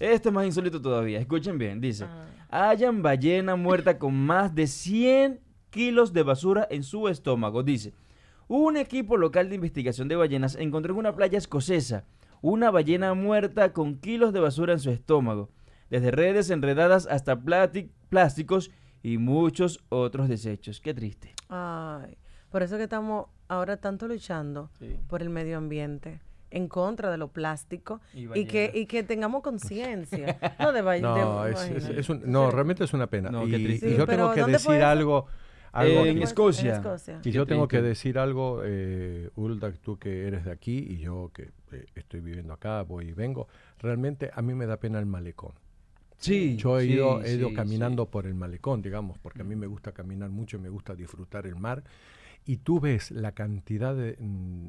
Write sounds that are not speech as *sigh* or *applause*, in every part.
Este es más insólito todavía. Escuchen bien. Dice, ah. hayan ballena muerta con más de 100 kilos de basura en su estómago. Dice, un equipo local de investigación de ballenas encontró en una playa escocesa una ballena muerta con kilos de basura en su estómago, desde redes enredadas hasta plásticos y muchos otros desechos. Qué triste. Ay, por eso que estamos ahora tanto luchando por el medio ambiente en contra de lo plástico y, que, que tengamos conciencia. *laughs* no, es, un, no, realmente es una pena. y, yo tengo que decir algo... en, Escocia. Y yo tengo que decir algo, eh, tú que eres de aquí y yo que eh, estoy viviendo acá, voy y vengo. Realmente a mí me da pena el malecón. Sí, yo he, ido, caminando por el malecón, digamos, porque a mí me gusta caminar mucho y me gusta disfrutar el mar. Y tú ves la cantidad de, mm,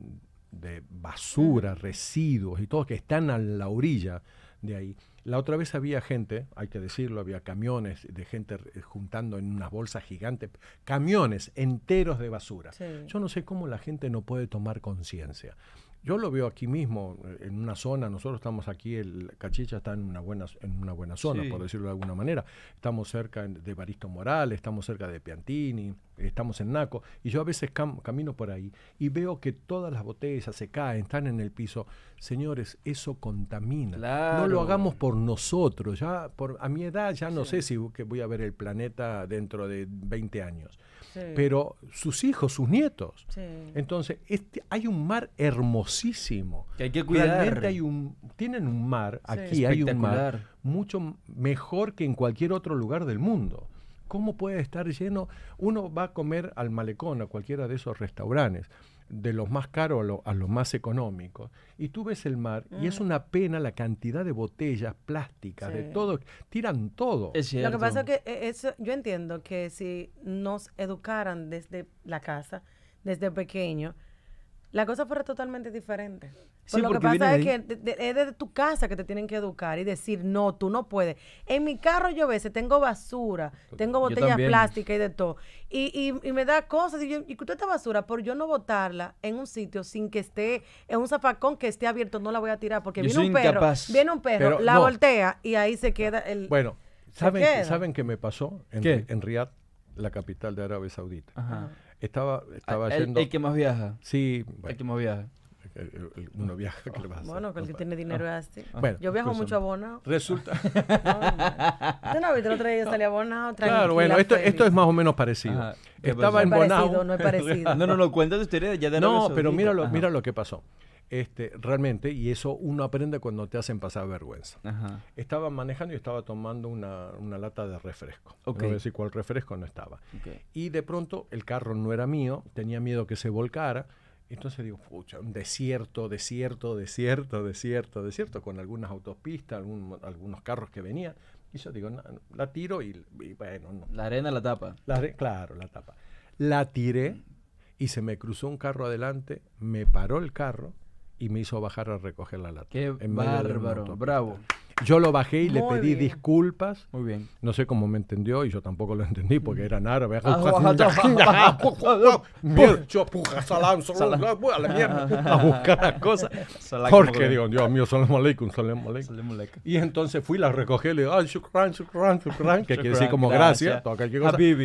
de basura, mm. residuos y todo que están a la orilla de ahí. La otra vez había gente, hay que decirlo, había camiones de gente juntando en unas bolsas gigantes, camiones enteros de basura. Yo no sé cómo la gente no puede tomar conciencia. Yo lo veo aquí mismo, en una zona, nosotros estamos aquí, el Cachicha está en una buena, en una buena zona, por decirlo de alguna manera. Estamos cerca de Baristo Morales, estamos cerca de Piantini, estamos en Naco, y yo a veces camino por ahí y veo que todas las botellas se caen, están en el piso. Señores, eso contamina. No lo hagamos por nosotros. Ya por, a mi edad ya no sé si que voy a ver el planeta dentro de 20 años. Pero sus hijos, sus nietos. Entonces, este, hay un mar hermosísimo. Que hay que cuidar. Realmente hay un, tienen un mar, aquí hay un mar mucho mejor que en cualquier otro lugar del mundo. ¿Cómo puede estar lleno? Uno va a comer al malecón, a cualquiera de esos restaurantes, de los más caros a, los más económicos, y tú ves el mar, y es mm. una pena la cantidad de botellas plásticas, de todo, tiran todo. lo que pasa es que eh, eso, yo entiendo que si nos educaran desde la casa, desde pequeño, la cosa fuera totalmente diferente. Sí, pues lo que pasa es que es de, desde tu casa que te tienen que educar y decir, no, tú no puedes. En mi carro yo a veces tengo basura, tengo botellas plásticas y de todo. Y, y, me da cosas. Y, yo, y esta basura, por yo no botarla en un sitio sin que esté, en un zapacón que esté abierto, no la voy a tirar. Porque viene un, perro, viene un perro, la voltea y ahí se queda el... Bueno, ¿saben, ¿saben qué me pasó en, en Riyadh, la capital de Arabia Saudita? Ajá. Estaba, estaba ah, el, El que más viaja. Sí. El que más viaja. uno viaja, le pasa? Bueno, el que tiene dinero ah. es así. yo viajo mucho a Bonao Resulta. *laughs* no, no, el otro día salí a Bona. Claro, bueno, esto, esto, es más o menos parecido. Estaba en Bonao. No es parecido, no *laughs* no, no, no, cuéntate ustedes ya de No, pero mira lo, mira lo que pasó. Este, realmente, y eso uno aprende cuando te hacen pasar vergüenza. Estaba manejando y estaba tomando una, una lata de refresco. No sé si cuál refresco no estaba. Y de pronto el carro no era mío, tenía miedo que se volcara. Entonces digo, pucha, un desierto, desierto, desierto, desierto, desierto, con algunas autopistas, algunos carros que venían. Y yo digo, la tiro y, bueno, La arena la tapa. La, claro, la tapa. La tiré y se me cruzó un carro adelante, me paró el carro y me hizo bajar a recoger la lata. ¡Qué bárbaro! ¡Bravo! Yo lo bajé y le pedí disculpas. Muy bien. No sé cómo me entendió y yo tampoco lo entendí porque era árabe. a buscar las cosas. Porque digo, Dios mío, salam aleikum, salam aleikum. Y entonces fui, la recogí y le digo, shukran, shukran, shukran, *laughs* que quiere decir como gracias.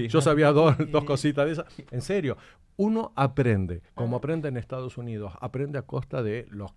Yo sabía dos, *laughs* dos cositas de esas. En serio, uno aprende, como aprende en Estados Unidos, aprende a costa de los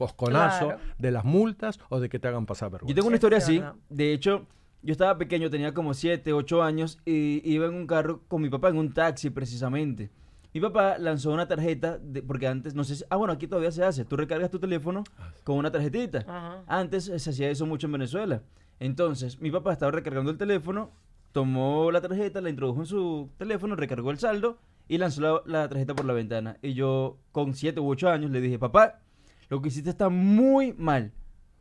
cosconazo, de las multas o de que te hagan pasar vergüenza. Yo tengo una historia así, de hecho, yo estaba pequeño, tenía como 7, ocho años y iba en un carro con mi papá en un taxi precisamente. Mi papá lanzó una tarjeta, porque antes, no sé si, ah, bueno, aquí todavía se hace, tú recargas tu teléfono con una tarjetita. Antes se hacía eso mucho en Venezuela. Entonces, mi papá estaba recargando el teléfono, tomó la tarjeta, la introdujo en su teléfono, recargó el saldo y lanzó la, tarjeta por la ventana. Y yo, con siete u 8 años, le dije, papá, lo que hiciste está muy mal.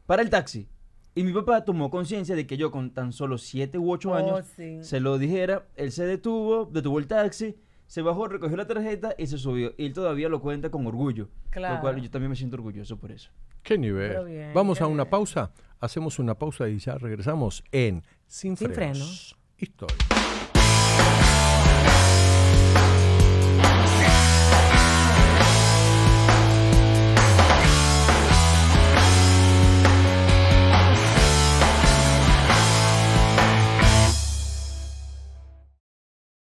Para el taxi. Y mi papá tomó conciencia de que yo con tan solo 7 u 8 años se lo dijera, él se detuvo, detuvo el taxi, se bajó, recogió la tarjeta y se subió. Y él todavía lo cuenta con orgullo. Claro. Lo cual yo también me siento orgulloso por eso. Qué nivel. Vamos a una pausa. Hacemos una pausa y ya regresamos en Sin, frenos. Historia.